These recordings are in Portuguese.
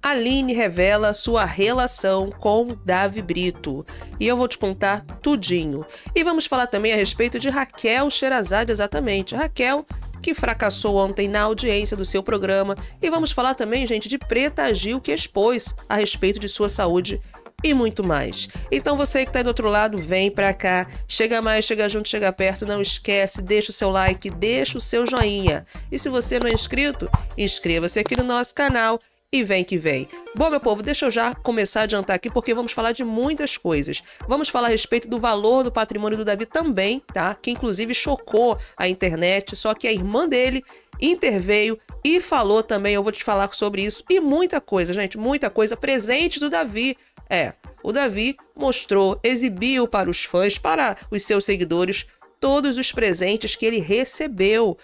Aline revela sua relação com Davi Brito. E eu vou te contar tudinho. E vamos falar também a respeito de Raquel Xerazade, exatamente. Raquel, que fracassou ontem na audiência do seu programa. E vamos falar também, gente, de Preta Gil, que expôs a respeito de sua saúde e muito mais. Então você que está do outro lado, vem para cá, chega mais, chega junto, chega perto, não esquece, deixa o seu like, deixa o seu joinha. E se você não é inscrito, inscreva-se aqui no nosso canal e vem que vem. Bom, meu povo, deixa eu já começar a adiantar aqui porque vamos falar de muitas coisas. Vamos falar a respeito do valor do patrimônio do Davi também, tá? Que inclusive chocou a internet, só que a irmã dele interveio e falou também, eu vou te falar sobre isso e muita coisa, gente, muita coisa presente do Davi. É, o Davi mostrou, exibiu para os fãs, para os seus seguidores todos os presentes que ele recebeu.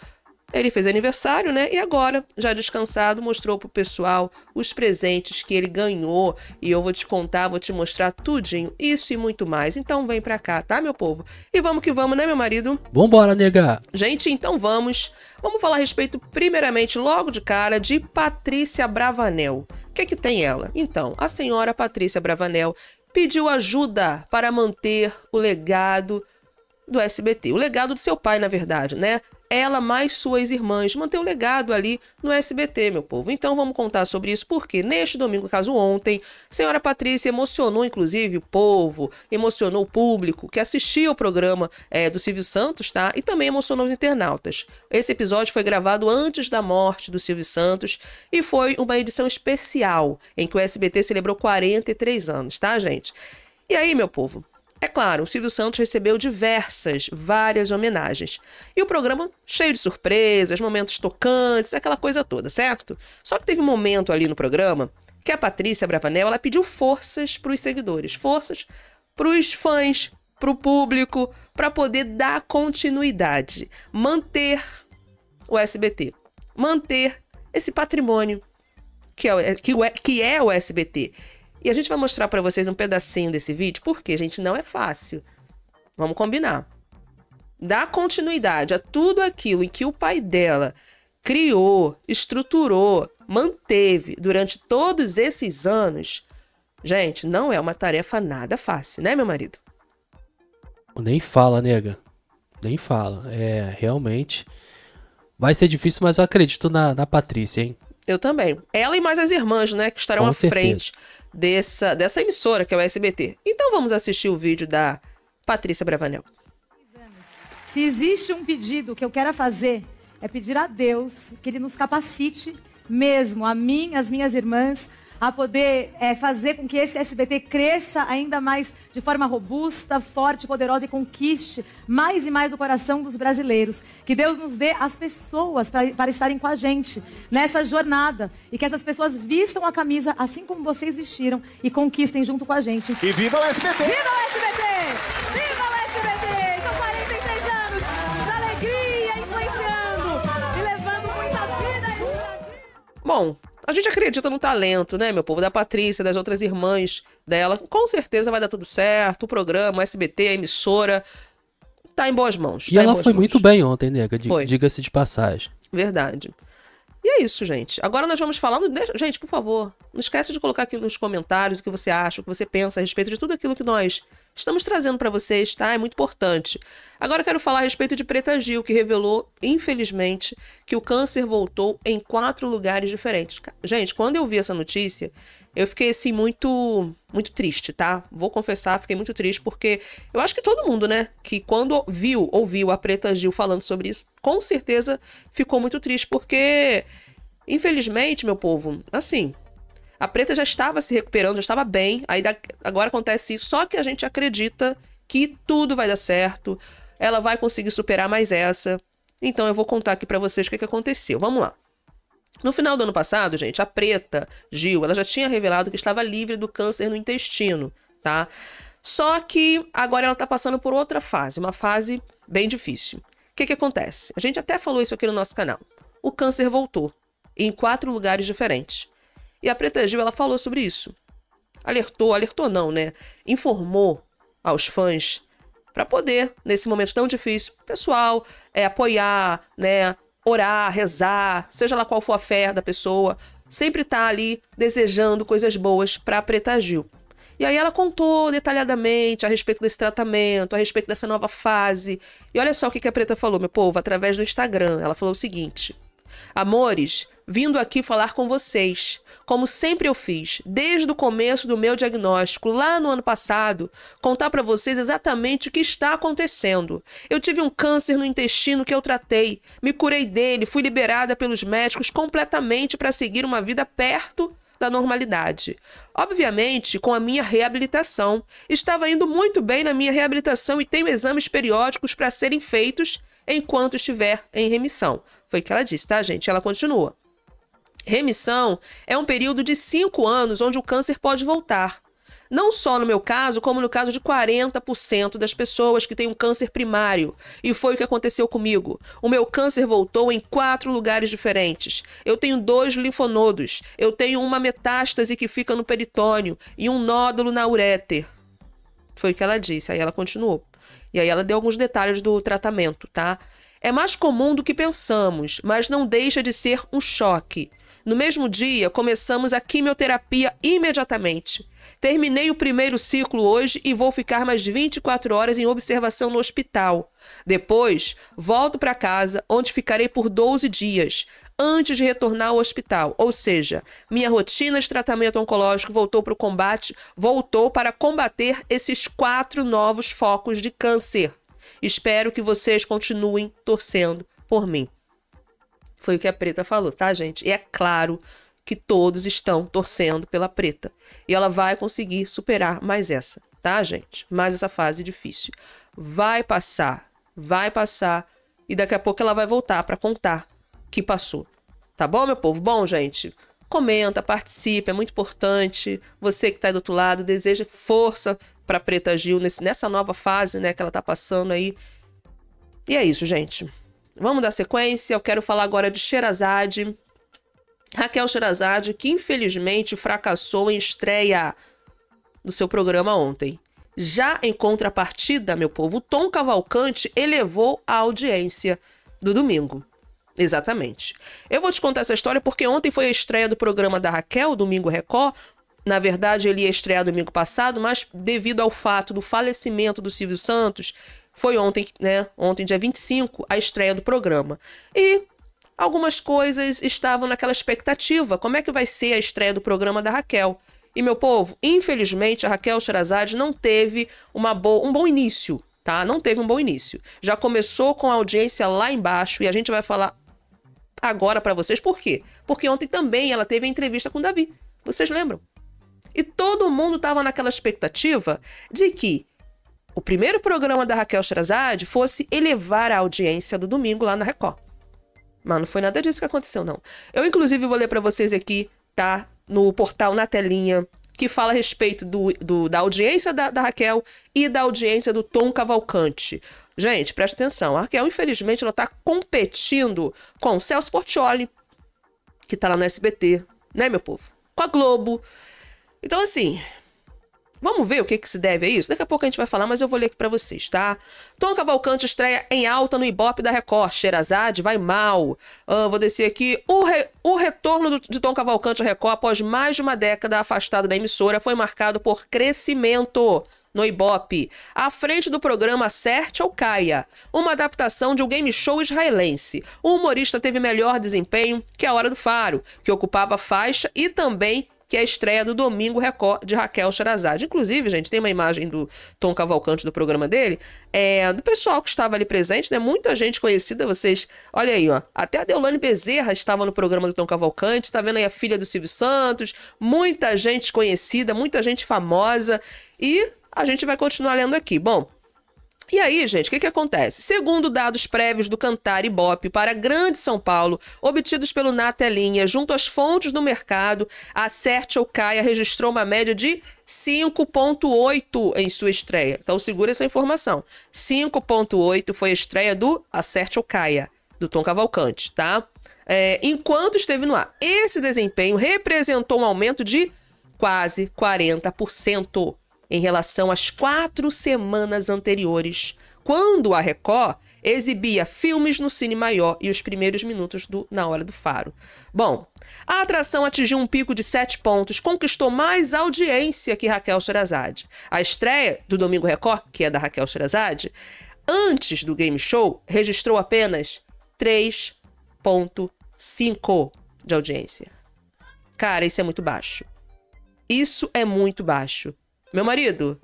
Ele fez aniversário, né? E agora, já descansado, mostrou pro pessoal os presentes que ele ganhou. E eu vou te contar, vou te mostrar tudinho, isso e muito mais. Então vem pra cá, tá, meu povo? E vamos que vamos, né, meu marido? Vambora, nega! Gente, então vamos. Vamos falar a respeito, primeiramente, logo de cara, de Patrícia Bravanel. O que é que tem ela? Então, a senhora Patrícia Bravanel pediu ajuda para manter o legado do SBT. O legado do seu pai, na verdade, né? Ela mais suas irmãs mantém o legado ali no SBT, meu povo. Então vamos contar sobre isso, porque neste domingo, caso ontem, senhora Patrícia emocionou, inclusive, o povo, emocionou o público que assistia o programa é, do Silvio Santos, tá? E também emocionou os internautas. Esse episódio foi gravado antes da morte do Silvio Santos e foi uma edição especial em que o SBT celebrou 43 anos, tá, gente? E aí, meu povo, é claro, o Silvio Santos recebeu diversas, várias homenagens. E o programa cheio de surpresas, momentos tocantes, aquela coisa toda, certo? Só que teve um momento ali no programa que a Patrícia Bravanel ela pediu forças para os seguidores, forças para os fãs, para o público, para poder dar continuidade, manter o SBT, manter esse patrimônio que é, é que, que é o SBT. E a gente vai mostrar para vocês um pedacinho desse vídeo, porque, gente, não é fácil. Vamos combinar. Dar continuidade a tudo aquilo em que o pai dela criou, estruturou, manteve durante todos esses anos, gente, não é uma tarefa nada fácil, né, meu marido? Nem fala, nega. Nem fala. É, realmente. Vai ser difícil, mas eu acredito na, na Patrícia, hein? Eu também. Ela e mais as irmãs né, que estarão Com à certeza. frente dessa, dessa emissora, que é o SBT. Então vamos assistir o vídeo da Patrícia Bravanel. Se existe um pedido que eu quero fazer, é pedir a Deus que Ele nos capacite mesmo, a mim, as minhas irmãs, a poder é, fazer com que esse SBT cresça ainda mais de forma robusta, forte, poderosa e conquiste mais e mais o coração dos brasileiros. Que Deus nos dê as pessoas para estarem com a gente nessa jornada e que essas pessoas vistam a camisa assim como vocês vestiram e conquistem junto com a gente. E viva o SBT! Viva o SBT! Viva o SBT! São 43 anos da alegria influenciando e levando muita vida. Bom, a gente acredita no talento, né, meu povo? Da Patrícia, das outras irmãs dela. Com certeza vai dar tudo certo. O programa, o SBT, a emissora. Tá em boas mãos. E tá ela foi mãos. muito bem ontem, nega. Diga-se de passagem. Verdade. E é isso, gente. Agora nós vamos falar. Gente, por favor, não esquece de colocar aqui nos comentários o que você acha, o que você pensa a respeito de tudo aquilo que nós estamos trazendo para vocês, tá? É muito importante. Agora quero falar a respeito de Preta Gil, que revelou, infelizmente, que o câncer voltou em quatro lugares diferentes. Gente, quando eu vi essa notícia, eu fiquei assim muito, muito triste, tá? Vou confessar, fiquei muito triste porque eu acho que todo mundo, né, que quando viu, ouviu a Preta Gil falando sobre isso, com certeza ficou muito triste porque infelizmente, meu povo, assim, a preta já estava se recuperando, já estava bem. Aí da... agora acontece isso. Só que a gente acredita que tudo vai dar certo. Ela vai conseguir superar mais essa. Então eu vou contar aqui para vocês o que, que aconteceu. Vamos lá. No final do ano passado, gente, a preta, Gil, ela já tinha revelado que estava livre do câncer no intestino, tá? Só que agora ela está passando por outra fase, uma fase bem difícil. O que, que acontece? A gente até falou isso aqui no nosso canal. O câncer voltou em quatro lugares diferentes. E a Preta Gil, ela falou sobre isso. Alertou, alertou não, né? Informou aos fãs para poder, nesse momento tão difícil, pessoal, é, apoiar, né? Orar, rezar, seja lá qual for a fé da pessoa, sempre está ali desejando coisas boas para a Preta Gil. E aí ela contou detalhadamente a respeito desse tratamento, a respeito dessa nova fase. E olha só o que a Preta falou, meu povo, através do Instagram. Ela falou o seguinte: Amores, vindo aqui falar com vocês, como sempre eu fiz, desde o começo do meu diagnóstico, lá no ano passado, contar para vocês exatamente o que está acontecendo. Eu tive um câncer no intestino que eu tratei, me curei dele, fui liberada pelos médicos completamente para seguir uma vida perto da normalidade. Obviamente, com a minha reabilitação. Estava indo muito bem na minha reabilitação e tenho exames periódicos para serem feitos enquanto estiver em remissão. Foi o que ela disse, tá, gente? Ela continua. Remissão é um período de 5 anos onde o câncer pode voltar. Não só no meu caso, como no caso de 40% das pessoas que têm um câncer primário. E foi o que aconteceu comigo. O meu câncer voltou em quatro lugares diferentes. Eu tenho dois linfonodos, eu tenho uma metástase que fica no peritônio e um nódulo na uréter. Foi o que ela disse. Aí ela continuou. E aí ela deu alguns detalhes do tratamento, tá? É mais comum do que pensamos, mas não deixa de ser um choque. No mesmo dia, começamos a quimioterapia imediatamente. Terminei o primeiro ciclo hoje e vou ficar mais 24 horas em observação no hospital. Depois, volto para casa, onde ficarei por 12 dias antes de retornar ao hospital. Ou seja, minha rotina de tratamento oncológico voltou para o combate, voltou para combater esses quatro novos focos de câncer. Espero que vocês continuem torcendo por mim. Foi o que a Preta falou, tá, gente? E é claro que todos estão torcendo pela Preta. E ela vai conseguir superar mais essa, tá, gente? Mais essa fase difícil. Vai passar, vai passar e daqui a pouco ela vai voltar para contar que passou. Tá bom, meu povo? Bom, gente, comenta, participe, é muito importante. Você que está do outro lado, deseja força para Preta Gil nesse, nessa nova fase né, que ela está passando aí. E é isso, gente. Vamos dar sequência. Eu quero falar agora de Sherazade. Raquel Sherazade, que infelizmente fracassou em estreia do seu programa ontem. Já em contrapartida, meu povo, Tom Cavalcante elevou a audiência do domingo. Exatamente. Eu vou te contar essa história porque ontem foi a estreia do programa da Raquel, Domingo Record. Na verdade, ele ia estrear domingo passado, mas devido ao fato do falecimento do Silvio Santos, foi ontem, né? Ontem, dia 25, a estreia do programa. E algumas coisas estavam naquela expectativa. Como é que vai ser a estreia do programa da Raquel? E, meu povo, infelizmente, a Raquel Sherazade não teve uma boa, um bom início tá? Não teve um bom início. Já começou com a audiência lá embaixo e a gente vai falar agora para vocês. Por quê? Porque ontem também ela teve a entrevista com Davi. Vocês lembram? E todo mundo estava naquela expectativa de que o primeiro programa da Raquel Sherazade fosse elevar a audiência do domingo lá na Record. Mas não foi nada disso que aconteceu, não. Eu, inclusive, vou ler para vocês aqui, tá? No portal, na telinha, que fala a respeito do, do da audiência da, da Raquel e da audiência do Tom Cavalcante. Gente, presta atenção. A Raquel, infelizmente, ela está competindo com o Celso Portioli, que está lá no SBT, né, meu povo? Com a Globo. Então, assim, Vamos ver o que, que, se deve a isso? Daqui a pouco a gente vai falar, mas eu vou ler aqui para vocês, tá? Tom Cavalcante estreia em alta no Ibope da Record. Xerazade vai mal. Ah, vou descer aqui. O, re... o retorno do... de Tom Cavalcante à Record após mais de uma década afastado da emissora foi marcado por crescimento no Ibope, à frente do programa Certe ou Caia, uma adaptação de um game show israelense. O humorista teve melhor desempenho que A Hora do Faro, que ocupava faixa e também que é a estreia do Domingo Record de Raquel Sherazade. Inclusive, gente, tem uma imagem do Tom Cavalcante do programa dele, é, do pessoal que estava ali presente, né? Muita gente conhecida, vocês. Olha aí, ó. Até a Deolane Bezerra estava no programa do Tom Cavalcante, tá vendo aí a filha do Silvio Santos, muita gente conhecida, muita gente famosa e a gente vai continuar lendo aqui. Bom, e aí, gente, o que, que acontece? Segundo dados prévios do Cantar Ibope para Grande São Paulo, obtidos pelo Natelinha, junto às fontes do mercado, a Sertio Caia registrou uma média de 5.8 em sua estreia. Então segura essa informação. 5.8 foi a estreia do Acertio Caia, do Tom Cavalcante, tá? É, enquanto esteve no ar. Esse desempenho representou um aumento de quase 40% em relação às quatro semanas anteriores, quando a Record exibia filmes no Cine Maior e os primeiros minutos do Na Hora do Faro. Bom, a atração atingiu um pico de sete pontos, conquistou mais audiência que Raquel Sherazade. A estreia do Domingo Record, que é da Raquel Sherazade, antes do game show, registrou apenas 3,5 de audiência. Cara, isso é muito baixo. Isso é muito baixo. Meu marido,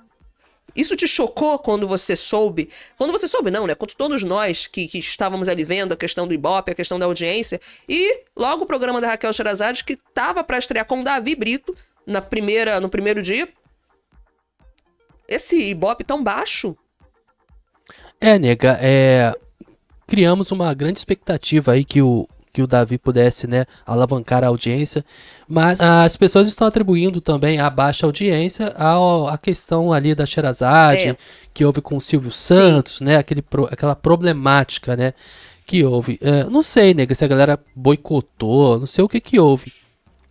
isso te chocou quando você soube? Quando você soube, não, né? Quando todos nós que, que, estávamos ali vendo a questão do Ibope, a questão da audiência, e logo o programa da Raquel Sherazade, que estava para estrear com o Davi Brito na primeira, no primeiro dia. Esse Ibope tão baixo. É, nega, é. Criamos uma grande expectativa aí que o, que o Davi pudesse né, alavancar a audiência, mas as pessoas estão atribuindo também a baixa audiência à, questão ali da Xerazade, é. que houve com o Silvio Santos, Sim. né, aquele, aquela problemática né, que houve. É, não sei, nega, se a galera boicotou, não sei o que que houve.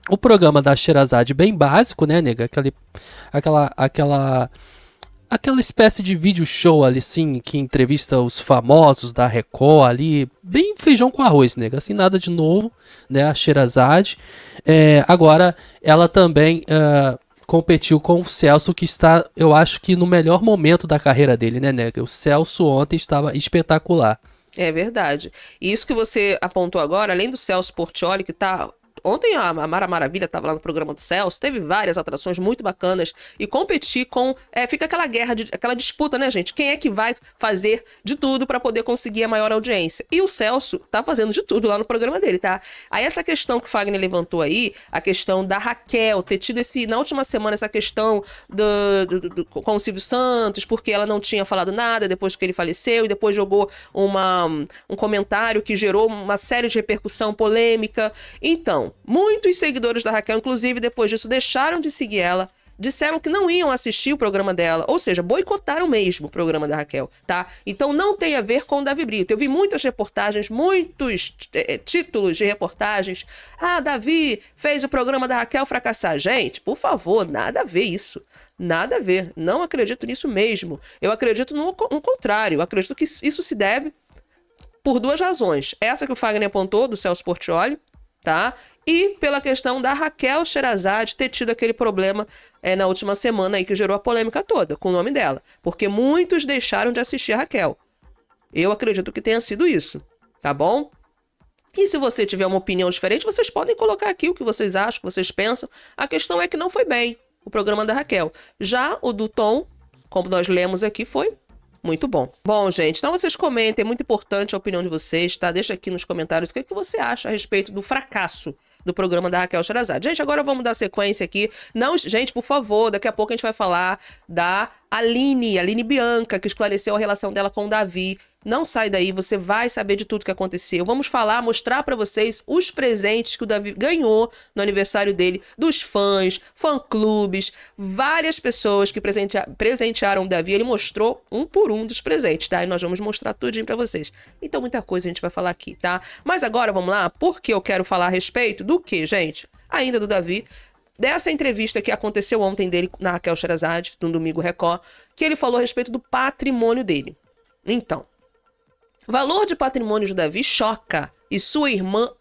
O programa da Xerazade bem básico, né, nega, aquele, aquela... aquela aquela espécie de vídeo show ali, sim, que entrevista os famosos da Record ali, bem feijão com arroz, nega, assim, nada de novo, né, a Sherazade. É, agora, ela também uh, competiu com o Celso, que está, eu acho que no melhor momento da carreira dele, né, nega? O Celso ontem estava espetacular. É verdade. E isso que você apontou agora, além do Celso Portioli, que está Ontem a Mara Maravilha estava lá no programa do Celso, teve várias atrações muito bacanas e competir com. É, fica aquela guerra, de, aquela disputa, né, gente? Quem é que vai fazer de tudo para poder conseguir a maior audiência? E o Celso tá fazendo de tudo lá no programa dele, tá? Aí essa questão que o Fagner levantou aí, a questão da Raquel ter tido esse. Na última semana, essa questão do, do, do, com o Silvio Santos, porque ela não tinha falado nada depois que ele faleceu e depois jogou uma, um comentário que gerou uma série de repercussão polêmica. Então, Muitos seguidores da Raquel, inclusive, depois disso deixaram de seguir ela, disseram que não iam assistir o programa dela, ou seja, boicotaram mesmo o programa da Raquel, tá? Então não tem a ver com o Davi Brito. Eu vi muitas reportagens, muitos é, é, títulos de reportagens. Ah, Davi fez o programa da Raquel fracassar. Gente, por favor, nada a ver isso. Nada a ver. Não acredito nisso mesmo. Eu acredito no, no contrário. Eu acredito que isso se deve por duas razões. Essa que o Fagner apontou, do Celso Portioli, tá? e pela questão da Raquel Sherazade ter tido aquele problema é, na última semana aí que gerou a polêmica toda com o nome dela, porque muitos deixaram de assistir a Raquel. Eu acredito que tenha sido isso, tá bom? E se você tiver uma opinião diferente, vocês podem colocar aqui o que vocês acham, o que vocês pensam. A questão é que não foi bem o programa da Raquel. Já o do Tom, como nós lemos aqui, foi muito bom. Bom, gente, então vocês comentem, é muito importante a opinião de vocês, tá? Deixa aqui nos comentários o que, é que você acha a respeito do fracasso do programa da Raquel Charazade. Gente, agora vamos dar sequência aqui. Não, gente, por favor, daqui a pouco a gente vai falar da Aline, Aline Bianca, que esclareceu a relação dela com o Davi. Não sai daí, você vai saber de tudo que aconteceu. Vamos falar, mostrar para vocês os presentes que o Davi ganhou no aniversário dele, dos fãs, fã-clubes, várias pessoas que presentea presentearam o Davi. Ele mostrou um por um dos presentes, tá? E nós vamos mostrar tudinho para vocês. Então, muita coisa a gente vai falar aqui, tá? Mas agora, vamos lá, porque eu quero falar a respeito do que, gente? Ainda do Davi, dessa entrevista que aconteceu ontem dele na Raquel Sherazade, no Domingo Record, que ele falou a respeito do patrimônio dele. Então, valor de patrimônio de Davi choca e sua irmã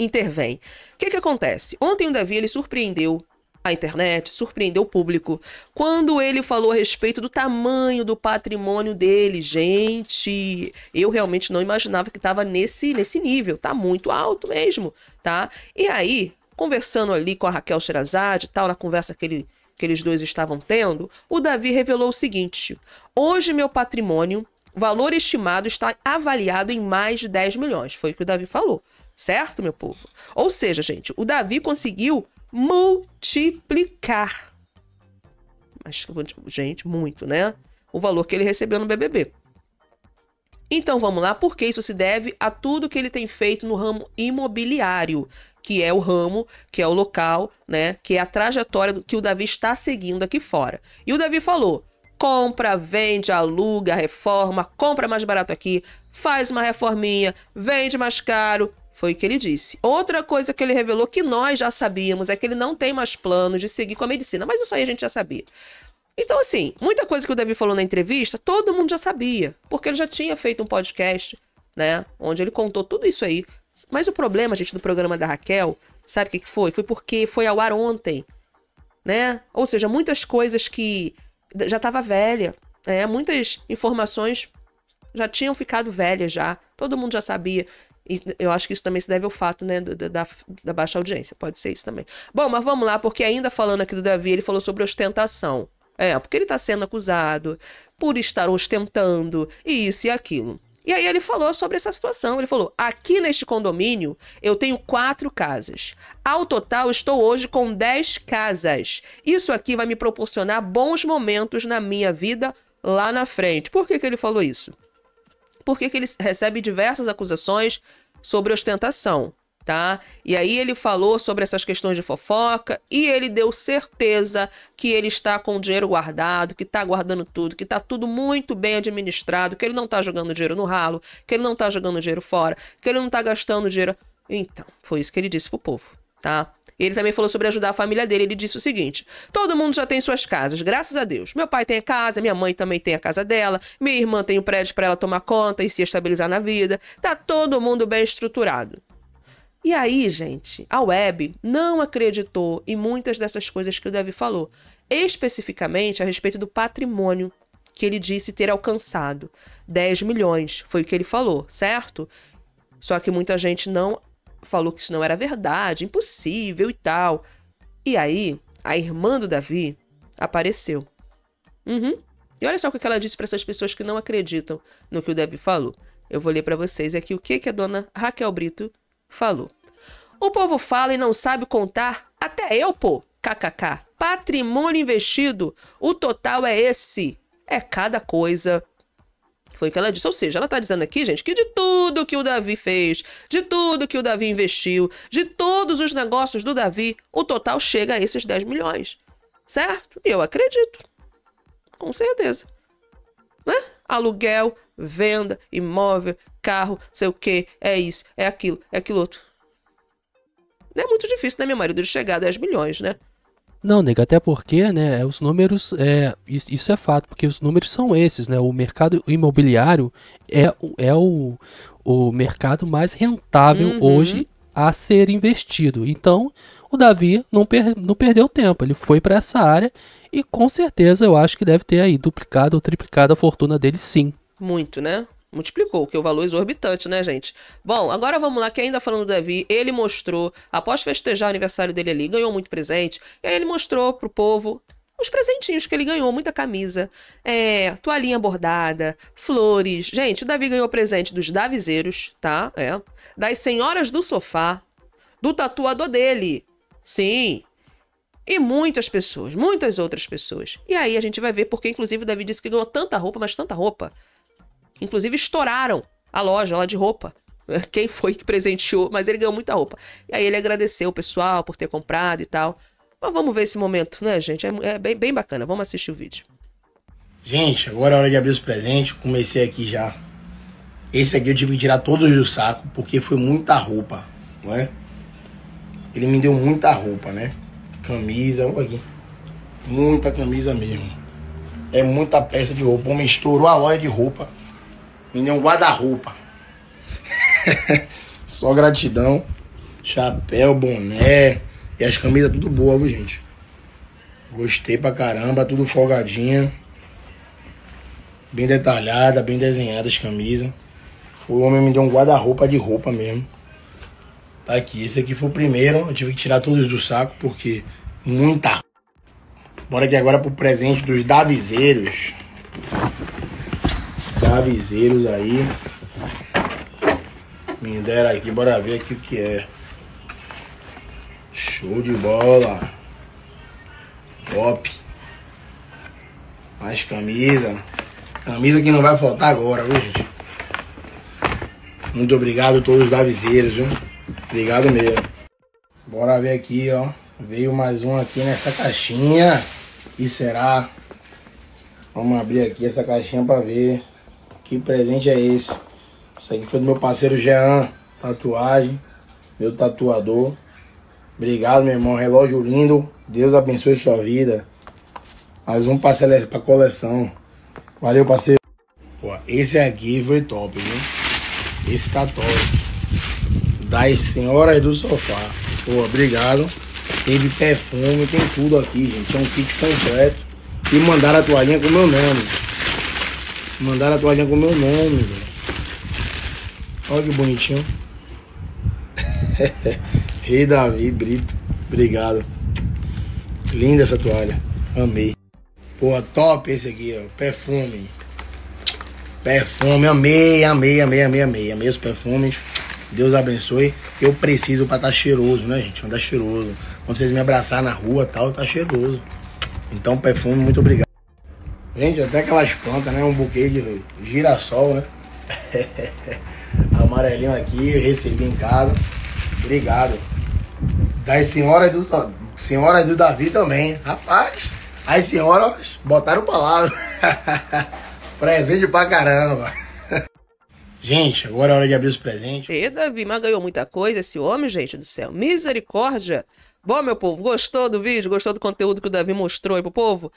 intervém. O que, que acontece? Ontem o Davi ele surpreendeu a internet, surpreendeu o público quando ele falou a respeito do tamanho do patrimônio dele. Gente, eu realmente não imaginava que estava nesse, nesse nível, tá muito alto mesmo, tá? E aí, Conversando ali com a Raquel Sherazade tal, na conversa que, ele, que eles dois estavam tendo, o Davi revelou o seguinte: Hoje meu patrimônio, valor estimado, está avaliado em mais de 10 milhões. Foi o que o Davi falou. Certo, meu povo? Ou seja, gente, o Davi conseguiu multiplicar. gente, muito, né? O valor que ele recebeu no BBB. Então vamos lá, porque isso se deve a tudo que ele tem feito no ramo imobiliário que é o ramo, que é o local, né? Que é a trajetória que o Davi está seguindo aqui fora. E o Davi falou: compra, vende, aluga, reforma, compra mais barato aqui, faz uma reforminha, vende mais caro. Foi o que ele disse. Outra coisa que ele revelou que nós já sabíamos é que ele não tem mais planos de seguir com a medicina, mas isso aí a gente já sabia. Então, assim, muita coisa que o Davi falou na entrevista, todo mundo já sabia, porque ele já tinha feito um podcast, né? Onde ele contou tudo isso aí mas o problema, gente, do programa da Raquel, sabe o que, foi? Foi porque foi ao ar ontem, né? Ou seja, muitas coisas que já estava velha, né? Muitas informações já tinham ficado velhas já. Todo mundo já sabia. E eu acho que isso também se deve ao fato, né, da, da, da baixa audiência. Pode ser isso também. Bom, mas vamos lá, porque ainda falando aqui do Davi, ele falou sobre ostentação. É, porque ele está sendo acusado por estar ostentando e isso e aquilo. E aí ele falou sobre essa situação. Ele falou: aqui neste condomínio eu tenho quatro casas. Ao total, estou hoje com dez casas. Isso aqui vai me proporcionar bons momentos na minha vida lá na frente. Por que, que ele falou isso? Porque ele recebe diversas acusações sobre ostentação tá? E aí ele falou sobre essas questões de fofoca e ele deu certeza que ele está com o dinheiro guardado, que está guardando tudo, que está tudo muito bem administrado, que ele não está jogando dinheiro no ralo, que ele não está jogando dinheiro fora, que ele não está gastando dinheiro. Então, foi isso que ele disse pro povo, tá? Ele também falou sobre ajudar a família dele. Ele disse o seguinte: todo mundo já tem suas casas, graças a Deus. Meu pai tem a casa, minha mãe também tem a casa dela, minha irmã tem o um prédio para ela tomar conta e se estabilizar na vida. Tá todo mundo bem estruturado. E aí, gente, a web não acreditou em muitas dessas coisas que o Davi falou, especificamente a respeito do patrimônio que ele disse ter alcançado. 10 milhões, foi o que ele falou, certo? Só que muita gente não falou que isso não era verdade, impossível e tal. E aí, a irmã do Davi apareceu. Uhum. E olha só o que ela disse para essas pessoas que não acreditam no que o Davi falou. Eu vou ler para vocês aqui o que, que a dona Raquel Brito falou. O povo fala e não sabe contar. Até eu, pô. KKK. Patrimônio investido. O total é esse. É cada coisa. Foi o que ela disse. Ou seja, ela está dizendo aqui, gente, que de tudo que o Davi fez, de tudo que o Davi investiu, de todos os negócios do Davi, o total chega a esses 10 milhões. Certo? Eu acredito. Com certeza. Né? aluguel, venda, imóvel, carro, sei o que, é isso, é aquilo, é aquilo outro. Não é muito difícil, né, meu marido, de chegar a 10 milhões, né? Não, nega, até porque, né, é, os números, é, isso é fato, porque os números são esses, né, o mercado imobiliário é, é o, o mercado mais rentável uhum. hoje a ser investido. Então, o Davi não, per não perdeu tempo, ele foi para essa área e com certeza eu acho que deve ter aí duplicado ou triplicado a fortuna dele sim. Muito, né? Multiplicou, que é o valor exorbitante, né, gente? Bom, agora vamos lá, que ainda falando do Davi, ele mostrou, após festejar o aniversário dele ali, ganhou muito presente, e aí ele mostrou pro povo os presentinhos que ele ganhou, muita camisa, é, toalhinha bordada, flores. Gente, o Davi ganhou presente dos davizeiros, tá? É. Das senhoras do sofá, do tatuador dele, Sim. E muitas pessoas, muitas outras pessoas. E aí a gente vai ver porque, inclusive, o Davi disse que ganhou tanta roupa, mas tanta roupa. Inclusive, estouraram a loja lá de roupa. Quem foi que presenteou, mas ele ganhou muita roupa. E aí ele agradeceu o pessoal por ter comprado e tal. Mas vamos ver esse momento, né, gente? É, é bem, bem bacana. Vamos assistir o vídeo. Gente, agora é hora de abrir os presentes. Comecei aqui já. Esse aqui eu tive que tirar todos do saco, porque foi muita roupa, não é? Ele me deu muita roupa, né? Camisa, olha aqui. Muita camisa mesmo. É muita peça de roupa. O homem estourou a loja de roupa. Me deu um guarda-roupa. Só gratidão. Chapéu, boné. E as camisas tudo boa, viu, gente? Gostei pra caramba. Tudo folgadinha. Bem detalhada, bem desenhada as camisas. O homem me deu um guarda-roupa de roupa mesmo. Tá aqui, esse aqui foi o primeiro. Eu tive que tirar todos do saco porque muita. Bora aqui agora pro presente dos Davizeiros. Davizeiros aí. Me deram aqui, bora ver aqui o que é. Show de bola. Top. Mais camisa. Camisa que não vai faltar agora, viu, gente? Muito obrigado a todos os Davizeiros, viu? Obrigado mesmo. Bora ver aqui, ó. Veio mais um aqui nessa caixinha. E será? Vamos abrir aqui essa caixinha para ver que presente é esse. Isso aqui foi do meu parceiro Jean, tatuagem, meu tatuador. Obrigado, meu irmão. Relógio lindo. Deus abençoe sua vida. Mais um para coleção. Valeu, parceiro. Pô, esse aqui foi top, viu? Esse tá top das senhoras do sofá. Pô, obrigado. Teve perfume, tem tudo aqui, gente. É um kit completo. E mandaram a toalhinha com meu nome. Mandaram a toalhinha com meu nome, velho. Olha que bonitinho. Rei Davi Brito. Obrigado. Linda essa toalha. Amei. Porra, top esse aqui, ó. Perfume. Perfume, amei, amei, amei, amei, amei. Amei os perfumes. Deus abençoe. Eu preciso para estar tá cheiroso, né, gente? Andar tá cheiroso. Quando vocês me abraçar na rua tal, tá cheiroso. Então, perfume, muito obrigado. Gente, até aquelas plantas, né? Um buquê de girassol, né? Amarelinho aqui, eu recebi em casa. Obrigado. Das senhoras do, senhoras do Davi também. Rapaz, as senhoras botaram palavra. Presente pra caramba. Gente, agora é hora de abrir os presentes. E Davi, mas ganhou muita coisa esse homem, gente do céu. Misericórdia. Bom, meu povo, gostou do vídeo? Gostou do conteúdo que o Davi mostrou aí pro povo?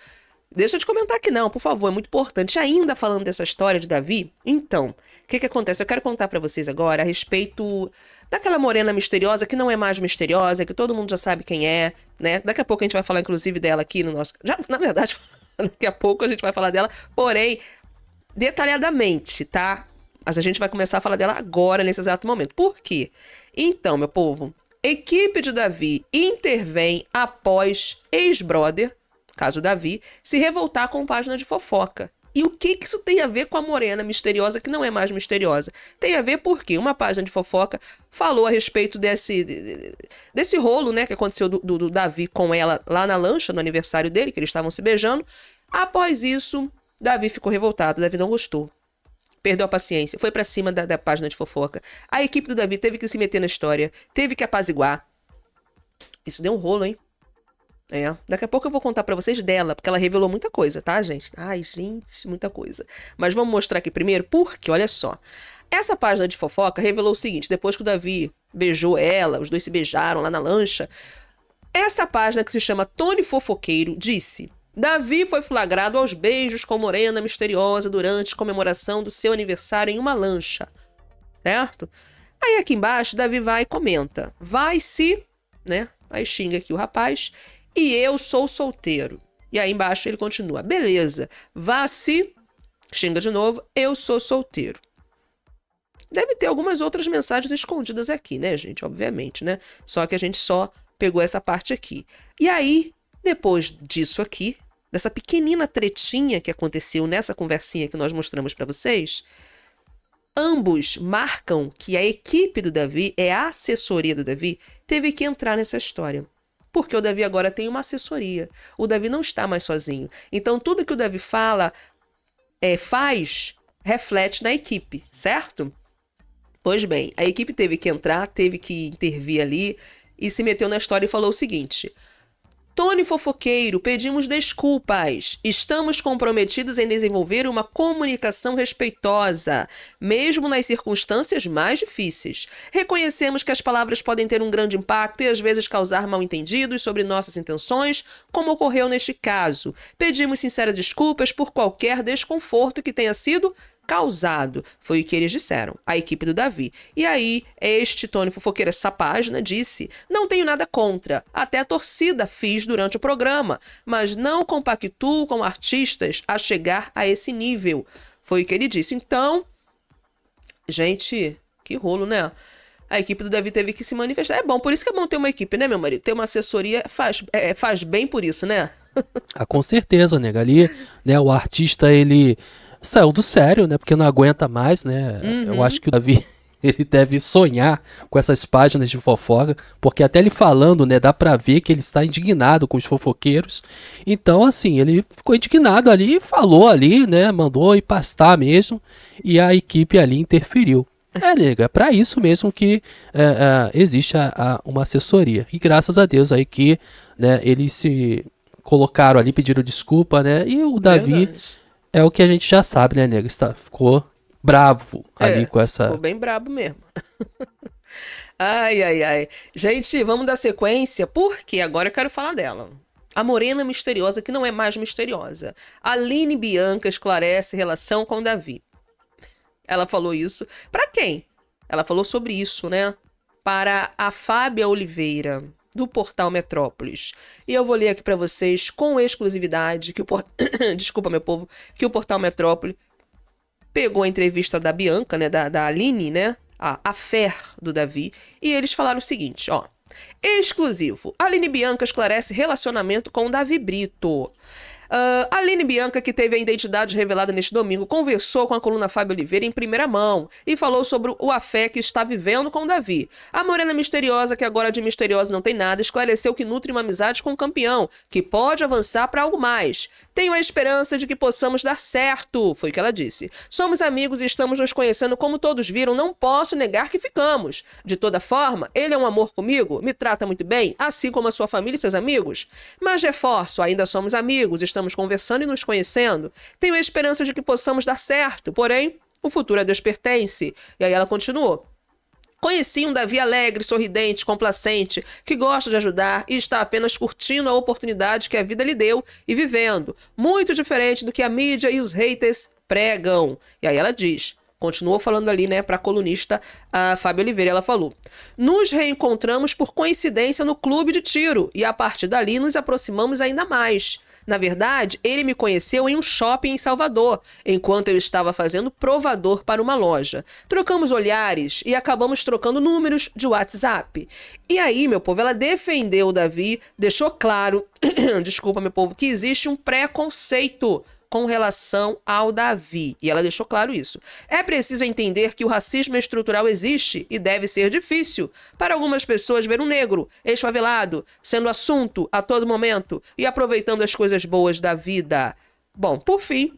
Deixa eu te comentar aqui não, por favor, é muito importante. Ainda falando dessa história de Davi, então, o que que acontece? Eu quero contar para vocês agora a respeito daquela morena misteriosa que não é mais misteriosa, que todo mundo já sabe quem é, né? Daqui a pouco a gente vai falar inclusive dela aqui no nosso, já, na verdade, daqui a pouco a gente vai falar dela, porém detalhadamente, tá? Mas a gente vai começar a falar dela agora, nesse exato momento. Por quê? Então, meu povo, equipe de Davi intervém após ex-brother, caso Davi, se revoltar com página de fofoca. E o que, que isso tem a ver com a morena misteriosa, que não é mais misteriosa? Tem a ver porque uma página de fofoca falou a respeito desse, desse rolo né, que aconteceu do, do, do Davi com ela lá na lancha, no aniversário dele, que eles estavam se beijando. Após isso, Davi ficou revoltado, Davi não gostou perdeu a paciência, foi para cima da, da página de fofoca. A equipe do Davi teve que se meter na história, teve que apaziguar. Isso deu um rolo, hein? É. Daqui a pouco eu vou contar para vocês dela, porque ela revelou muita coisa, tá, gente? Ai, gente, muita coisa. Mas vamos mostrar aqui primeiro, porque, olha só. Essa página de fofoca revelou o seguinte: depois que o Davi beijou ela, os dois se beijaram lá na lancha. Essa página que se chama Tony Fofoqueiro disse: Davi foi flagrado aos beijos com Morena Misteriosa durante comemoração do seu aniversário em uma lancha, certo? Aí aqui embaixo, Davi vai e comenta: Vai-se, né? Aí xinga aqui o rapaz, e eu sou solteiro. E aí embaixo ele continua: Beleza, vá-se, xinga de novo, eu sou solteiro. Deve ter algumas outras mensagens escondidas aqui, né, gente? Obviamente, né? Só que a gente só pegou essa parte aqui. E aí depois disso aqui, dessa pequenina tretinha que aconteceu nessa conversinha que nós mostramos para vocês, ambos marcam que a equipe do Davi, é a assessoria do Davi, teve que entrar nessa história. Porque o Davi agora tem uma assessoria. O Davi não está mais sozinho. Então, tudo que o Davi fala, é, faz, reflete na equipe, certo? Pois bem, a equipe teve que entrar, teve que intervir ali e se meteu na história e falou o seguinte: Tony Fofoqueiro, pedimos desculpas. Estamos comprometidos em desenvolver uma comunicação respeitosa, mesmo nas circunstâncias mais difíceis. Reconhecemos que as palavras podem ter um grande impacto e às vezes causar mal-entendidos sobre nossas intenções, como ocorreu neste caso. Pedimos sinceras desculpas por qualquer desconforto que tenha sido causado. Foi o que eles disseram, a equipe do Davi. E aí, este Tony Fofoqueira, essa página, disse: Não tenho nada contra, até a torcida fiz durante o programa, mas não compactuo com artistas a chegar a esse nível. Foi o que ele disse. Então, gente, que rolo, né? a equipe do Davi teve que se manifestar. É bom, por isso que é bom ter uma equipe, né, meu marido? Ter uma assessoria faz, é, é faz bem por isso, né? ah, com certeza, né, Gali? Né, o artista, ele saiu do sério, né? Porque não aguenta mais, né? Uhum. Eu acho que o Davi ele deve sonhar com essas páginas de fofoca, porque até ele falando, né, dá pra ver que ele está indignado com os fofoqueiros. Então, assim, ele ficou indignado ali, falou ali, né, mandou ir pastar mesmo, e a equipe ali interferiu. É, nega, é pra isso mesmo que é, é, existe a, a, uma assessoria. E graças a Deus aí que, né, eles se colocaram ali, pediram desculpa, né, e o Davi... Verdade é o que a gente já sabe, né, nego? Está, ficou bravo é, ali é, com essa. Ficou bem brabo mesmo. ai, ai, ai. Gente, vamos dar sequência, porque agora eu quero falar dela. A morena misteriosa, que não é mais misteriosa. Aline Bianca esclarece relação com Davi. Ela falou isso para quem? Ela falou sobre isso, né? Para a Fábia Oliveira do portal Metrópolis. E eu vou ler aqui para vocês com exclusividade que o por... desculpa meu povo, que o portal Metrópole pegou a entrevista da Bianca, né, da, da Aline, né, a, a Fer do Davi, e eles falaram o seguinte, ó. Exclusivo. Aline Bianca esclarece relacionamento com Davi Brito. Uh, Aline Bianca, que teve a identidade revelada neste domingo, conversou com a coluna Fábio Oliveira em primeira mão e falou sobre o afé que está vivendo com Davi. A morena misteriosa, que agora de misteriosa não tem nada, esclareceu que nutre uma amizade com o campeão, que pode avançar para algo mais. Tenho a esperança de que possamos dar certo, foi o que ela disse. Somos amigos e estamos nos conhecendo como todos viram, não posso negar que ficamos. De toda forma, ele é um amor comigo, me trata muito bem, assim como a sua família e seus amigos. Mas reforço, ainda somos amigos, estamos conversando e nos conhecendo. Tenho a esperança de que possamos dar certo, porém, o futuro a é Deus pertence. E aí ela continuou. Conheci um Davi alegre, sorridente, complacente, que gosta de ajudar e está apenas curtindo a oportunidade que a vida lhe deu e vivendo, muito diferente do que a mídia e os haters pregam. E aí ela diz: continuou falando ali, né, para a colunista a Fábio Oliveira, ela falou: "Nos reencontramos por coincidência no clube de tiro e a partir dali nos aproximamos ainda mais. Na verdade, ele me conheceu em um shopping em Salvador, enquanto eu estava fazendo provador para uma loja. Trocamos olhares e acabamos trocando números de WhatsApp. E aí, meu povo, ela defendeu o Davi, deixou claro, desculpa, meu povo, que existe um preconceito com relação ao Davi. E ela deixou claro isso. É preciso entender que o racismo estrutural existe e deve ser difícil para algumas pessoas ver um negro esfavelado, sendo assunto a todo momento e aproveitando as coisas boas da vida. Bom, por fim,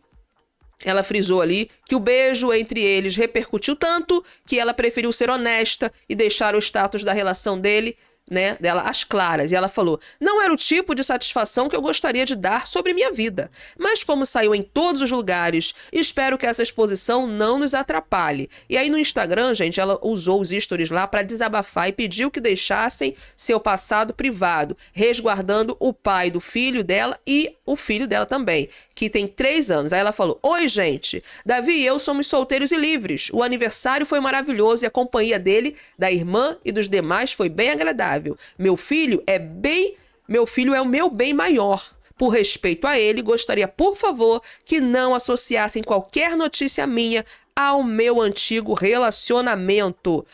ela frisou ali que o beijo entre eles repercutiu tanto que ela preferiu ser honesta e deixar o status da relação dele né, dela às claras, e ela falou: "Não era o tipo de satisfação que eu gostaria de dar sobre minha vida, mas como saiu em todos os lugares, espero que essa exposição não nos atrapalhe". E aí no Instagram, gente, ela usou os stories lá para desabafar e pediu que deixassem seu passado privado, resguardando o pai do filho dela e o filho dela também, que tem três anos. Aí ela falou: "Oi, gente. Davi e eu somos solteiros e livres. O aniversário foi maravilhoso e a companhia dele, da irmã e dos demais foi bem agradável. Meu filho é bem, meu filho é o meu bem maior. Por respeito a ele, gostaria, por favor, que não associassem qualquer notícia minha ao meu antigo relacionamento.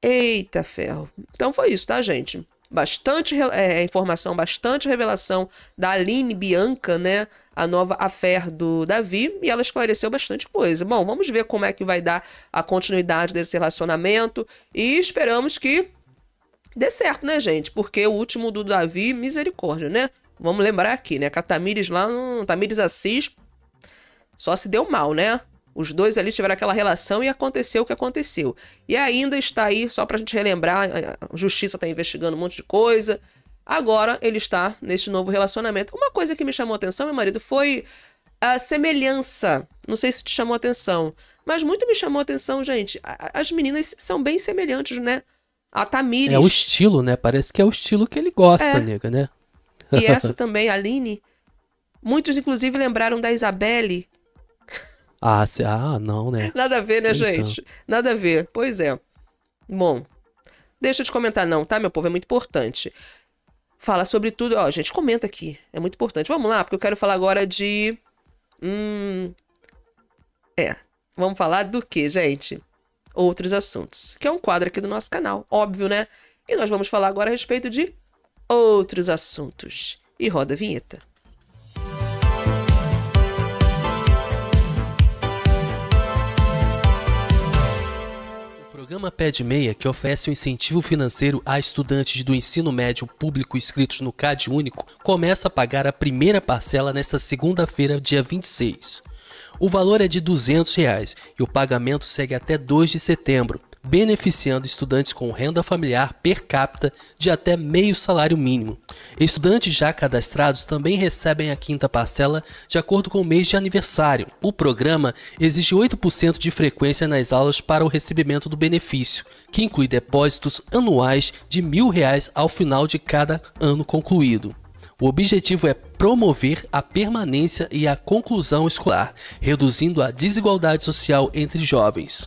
Eita ferro. Então foi isso, tá, gente? Bastante é, é, informação, bastante revelação da Aline Bianca, né? A nova afé do Davi, e ela esclareceu bastante coisa. Bom, vamos ver como é que vai dar a continuidade desse relacionamento e esperamos que dê certo, né, gente? Porque o último do Davi, misericórdia, né? Vamos lembrar aqui, né? Catamires lá, hum, Tamires Assis, só se deu mal, né? Os dois ali tiveram aquela relação e aconteceu o que aconteceu. E ainda está aí, só para a gente relembrar, a justiça está investigando um monte de coisa. Agora ele está neste novo relacionamento. Uma coisa que me chamou atenção, meu marido, foi a semelhança. Não sei se te chamou atenção, mas muito me chamou atenção, gente. As meninas são bem semelhantes, né? A Tamires. É o estilo, né? Parece que é o estilo que ele gosta, é. nega, né? E essa também, a Aline. Muitos, inclusive, lembraram da Isabelle. Ah, se... ah, não, né? Nada a ver, né, então. gente? Nada a ver. Pois é. Bom, deixa de comentar não, tá, meu povo? É muito importante. Fala sobre tudo. Ó, gente, comenta aqui. É muito importante. Vamos lá, porque eu quero falar agora de... Hum... É, vamos falar do que, gente? outros assuntos, que é um quadro aqui do nosso canal, óbvio, né? E nós vamos falar agora a respeito de outros assuntos. E roda a vinheta. O programa Pé Meia, que oferece um incentivo financeiro a estudantes do ensino médio público inscritos no CAD Único, começa a pagar a primeira parcela nesta segunda-feira, dia 26. O valor é de R$ 200 reais, e o pagamento segue até 2 de setembro, beneficiando estudantes com renda familiar per capita de até meio salário mínimo. Estudantes já cadastrados também recebem a quinta parcela de acordo com o mês de aniversário. O programa exige 8% de frequência nas aulas para o recebimento do benefício, que inclui depósitos anuais de R$ 1.000 ao final de cada ano concluído. O objetivo é promover a permanência e a conclusão escolar, reduzindo a desigualdade social entre jovens.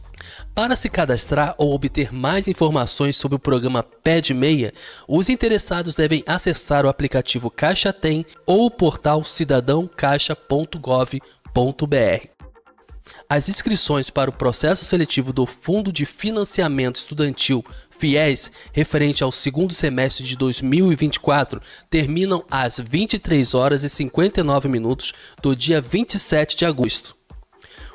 Para se cadastrar ou obter mais informações sobre o programa PED Meia, os interessados devem acessar o aplicativo Caixa Tem ou o portal cidadãocaixa.gov.br. As inscrições para o processo seletivo do Fundo de Financiamento Estudantil FIES, referente ao segundo semestre de 2024, terminam às 23 horas e 59 minutos do dia 27 de agosto.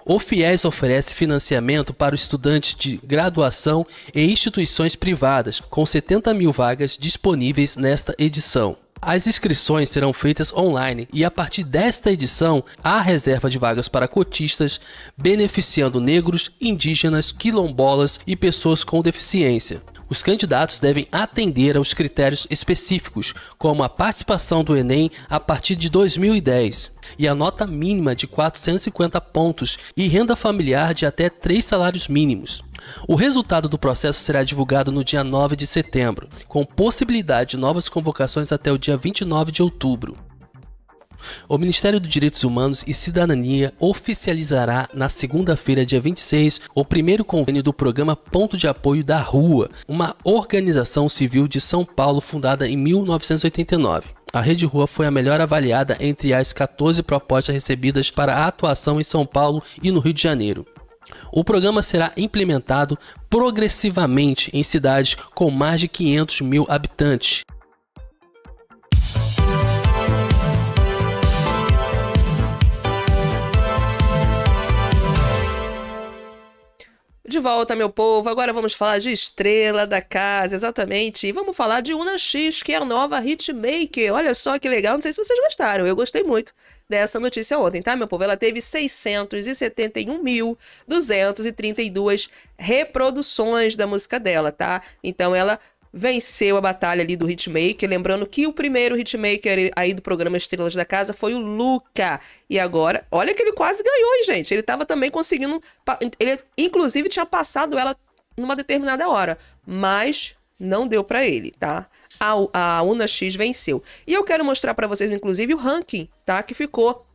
O FIES oferece financiamento para estudantes de graduação e instituições privadas, com 70 mil vagas disponíveis nesta edição. As inscrições serão feitas online e a partir desta edição há reserva de vagas para cotistas, beneficiando negros, indígenas, quilombolas e pessoas com deficiência os candidatos devem atender aos critérios específicos, como a participação do Enem a partir de 2010 e a nota mínima de 450 pontos e renda familiar de até três salários mínimos. O resultado do processo será divulgado no dia 9 de setembro, com possibilidade de novas convocações até o dia 29 de outubro. O Ministério dos Direitos Humanos e Cidadania oficializará na segunda-feira, dia 26, o primeiro convênio do programa Ponto de Apoio da Rua, uma organização civil de São Paulo fundada em 1989. A Rede Rua foi a melhor avaliada entre as 14 propostas recebidas para a atuação em São Paulo e no Rio de Janeiro. O programa será implementado progressivamente em cidades com mais de 500 mil habitantes. De volta, meu povo, agora vamos falar de estrela da casa, exatamente. E vamos falar de Una X, que é a nova hitmaker. Olha só que legal, não sei se vocês gostaram, eu gostei muito dessa notícia ontem, tá, meu povo? Ela teve 671.232 reproduções da música dela, tá? Então ela venceu a batalha ali do Hitmaker. Lembrando que o primeiro Hitmaker aí do programa Estrelas da Casa foi o Luca. E agora, olha que ele quase ganhou, hein, gente? Ele tava também conseguindo. Ele, inclusive, tinha passado ela numa determinada hora. Mas não deu para ele, tá? A, a Una X venceu. E eu quero mostrar para vocês, inclusive, o ranking, tá? Que ficou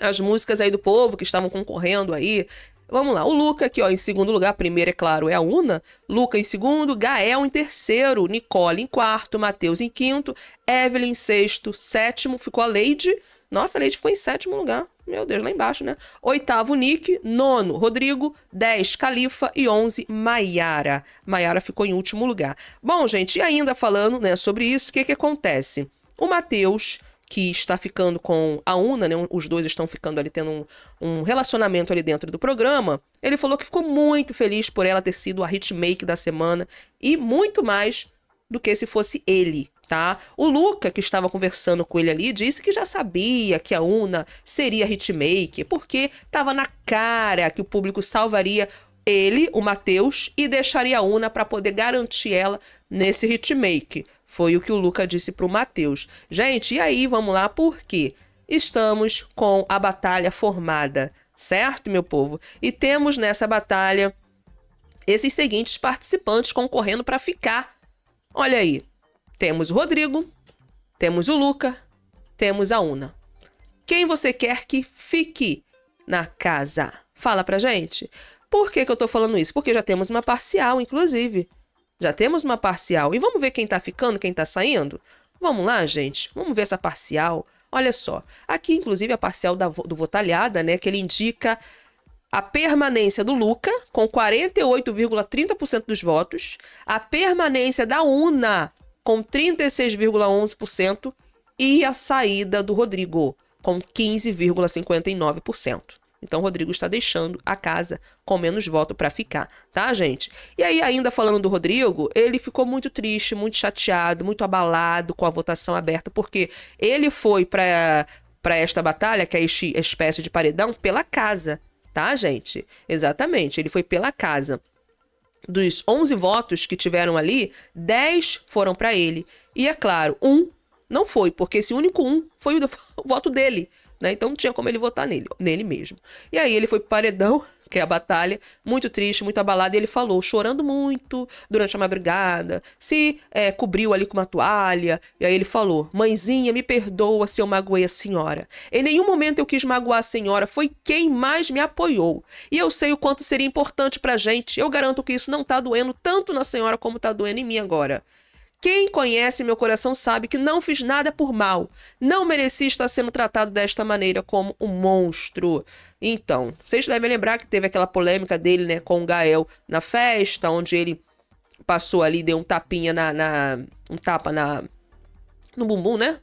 as músicas aí do povo que estavam concorrendo aí, Vamos lá, o Luca aqui, ó, em segundo lugar, primeiro, é claro, é a Una. Luca em segundo, Gael em terceiro, Nicole em quarto, Matheus em quinto, Evelyn em sexto, sétimo, ficou a Leide. Nossa, a Leide ficou em sétimo lugar. Meu Deus, lá embaixo, né? Oitavo, Nick. Nono, Rodrigo. Dez, Califa. E onze, Maiara. Maiara ficou em último lugar. Bom, gente, e ainda falando né, sobre isso, o que, que acontece? O Matheus que está ficando com a Una, né? Os dois estão ficando ali, tendo um, um relacionamento ali dentro do programa. Ele falou que ficou muito feliz por ela ter sido a hitmake da semana e muito mais do que se fosse ele, tá? O Luca, que estava conversando com ele ali, disse que já sabia que a Una seria hitmaker, porque estava na cara que o público salvaria ele, o Matheus, e deixaria a Una para poder garantir ela nesse Make. Foi o que o Luca disse para o Matheus. Gente, e aí, vamos lá, por quê? Estamos com a batalha formada, certo, meu povo? E temos nessa batalha esses seguintes participantes concorrendo para ficar. Olha aí, temos o Rodrigo, temos o Luca, temos a Una. Quem você quer que fique na casa? Fala pra gente. Por que, que eu tô falando isso? Porque já temos uma parcial, inclusive. Já temos uma parcial. E vamos ver quem tá ficando, quem tá saindo? Vamos lá, gente. Vamos ver essa parcial. Olha só. Aqui, inclusive, a parcial da, do Votalhada, né? Que ele indica a permanência do Luca, com 48,30% dos votos. A permanência da UNA, com 36,11%. E a saída do Rodrigo, com 15,59%. Então o Rodrigo está deixando a casa com menos voto para ficar, tá, gente? E aí, ainda falando do Rodrigo, ele ficou muito triste, muito chateado, muito abalado com a votação aberta, porque ele foi para para esta batalha, que é este espécie de paredão, pela casa, tá, gente? Exatamente, ele foi pela casa. Dos 11 votos que tiveram ali, 10 foram para ele. E é claro, um não foi, porque esse único um foi o voto dele né? Então não tinha como ele votar nele, nele mesmo. E aí ele foi pro paredão, que é a batalha, muito triste, muito abalado, e ele falou, chorando muito durante a madrugada, se é, cobriu ali com uma toalha, e aí ele falou: Mãezinha, me perdoa se eu magoei a senhora. Em nenhum momento eu quis magoar a senhora, foi quem mais me apoiou. E eu sei o quanto seria importante pra gente, eu garanto que isso não tá doendo tanto na senhora como tá doendo em mim agora. Quem conhece meu coração sabe que não fiz nada por mal. Não mereci estar sendo tratado desta maneira como um monstro. Então, vocês devem lembrar que teve aquela polêmica dele, né, com o Gael na festa, onde ele passou ali, deu um tapinha na. na um tapa na. no bumbum, né?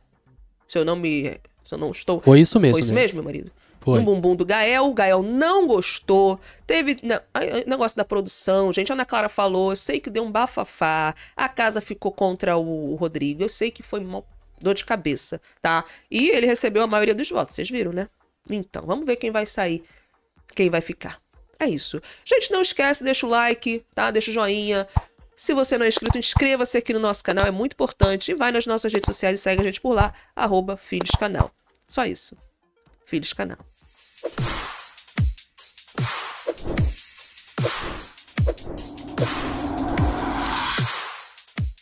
Se eu não me. Se eu não estou. Foi isso mesmo. Foi isso né? mesmo, meu marido. Foi. no bumbum do Gael. O Gael não gostou. Teve não, né, negócio da produção, gente. A Ana Clara falou, eu sei que deu um bafafá. A casa ficou contra o, o Rodrigo. Eu sei que foi uma dor de cabeça, tá? E ele recebeu a maioria dos votos, vocês viram, né? Então, vamos ver quem vai sair, quem vai ficar. É isso. Gente, não esquece, deixa o like, tá? Deixa o joinha. Se você não é inscrito, inscreva-se aqui no nosso canal, é muito importante. E vai nas nossas redes sociais e segue a gente por lá, arroba Filhos Canal. Só isso. Filhos Canal.